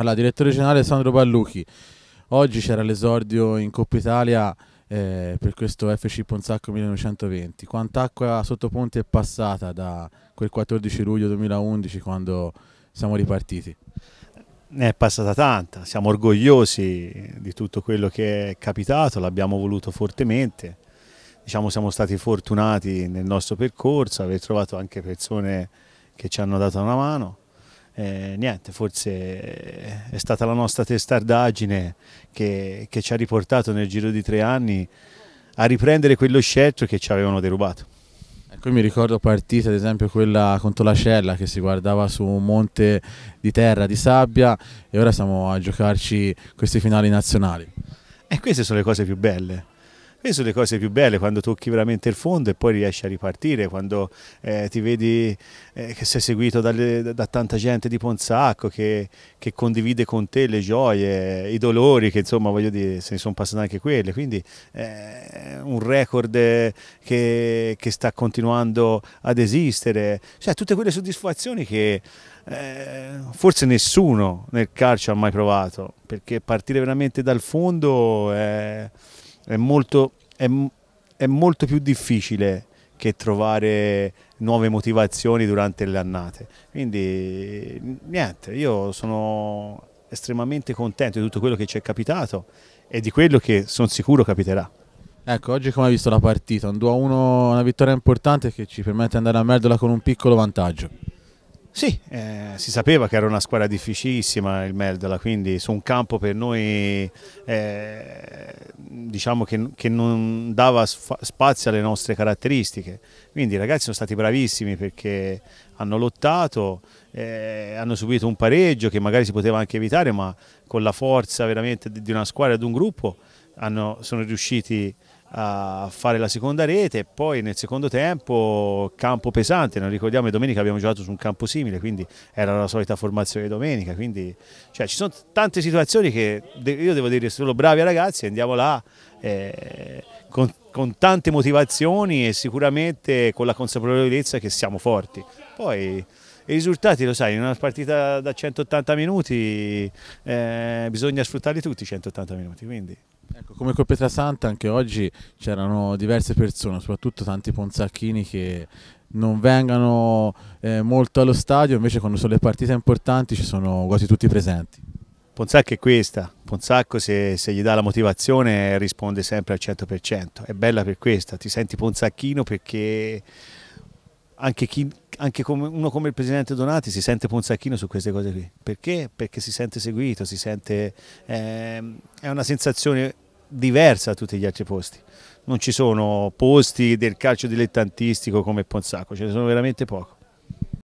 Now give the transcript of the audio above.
Allora, direttore generale Sandro Pallucchi. Oggi c'era l'esordio in Coppa Italia eh, per questo FC Ponzacco 1920. Quant'acqua sotto ponte è passata da quel 14 luglio 2011 quando siamo ripartiti? Ne è passata tanta, siamo orgogliosi di tutto quello che è capitato, l'abbiamo voluto fortemente. Diciamo siamo stati fortunati nel nostro percorso, aver trovato anche persone che ci hanno dato una mano eh, niente, forse è stata la nostra testardaggine che, che ci ha riportato nel giro di tre anni a riprendere quello scelto che ci avevano derubato. Ecco, mi ricordo partite, ad esempio quella contro l'Ascella che si guardava su un monte di terra, di sabbia e ora siamo a giocarci questi finali nazionali. E eh, queste sono le cose più belle, queste sono le cose più belle quando tocchi veramente il fondo e poi riesci a ripartire, quando eh, ti vedi eh, che sei seguito dalle, da tanta gente di Ponzacco che, che, condivide con te le gioie, i dolori, che insomma voglio dire se ne sono passate anche quelle. Quindi eh, un record eh, che, che, sta continuando ad esistere, cioè tutte quelle soddisfazioni che eh, forse nessuno nel calcio ha mai provato, perché partire veramente dal fondo è è molto, è, è molto più difficile che trovare nuove motivazioni durante le annate. Quindi niente, io sono estremamente contento di tutto quello che ci è capitato e di quello che sono sicuro capiterà. Ecco, oggi come hai visto la partita? Un 2-1, una vittoria importante che ci permette di andare a Merdola con un piccolo vantaggio. Sì, eh, si sapeva che era una squadra difficilissima il Merdola, quindi su un campo per noi eh, diciamo che, che, non dava spazio alle nostre caratteristiche. Quindi i ragazzi sono stati bravissimi perché hanno lottato, eh, hanno subito un pareggio che magari si poteva anche evitare, ma con la forza veramente di una squadra e di un gruppo hanno, sono riusciti a fare la seconda rete poi nel secondo tempo campo pesante, non ricordiamo che domenica abbiamo giocato su un campo simile, quindi era la solita formazione domenica, quindi cioè, ci sono tante situazioni che io devo dire solo bravi ragazzi, andiamo là eh, con, con tante motivazioni e sicuramente con la consapevolezza che siamo forti. Poi i risultati lo sai, in una partita da 180 minuti eh, bisogna sfruttarli tutti i 180 minuti. Quindi. Ecco, come col Pietrasanta anche oggi c'erano diverse persone, soprattutto tanti ponzacchini che non vengano eh, molto allo stadio, invece quando sono le partite importanti ci sono quasi tutti presenti. Ponzacco è questa, Ponzacco se, se, gli dà la motivazione risponde sempre al 100%, è bella per questa, ti senti Ponzacchino perché anche, chi, anche come uno come il presidente Donati si sente ponzacchino su queste cose qui. Perché? Perché si sente seguito, si sente, eh, è una sensazione diversa da tutti gli altri posti. Non ci sono posti del calcio dilettantistico come Ponzacco, ce ne sono veramente poco.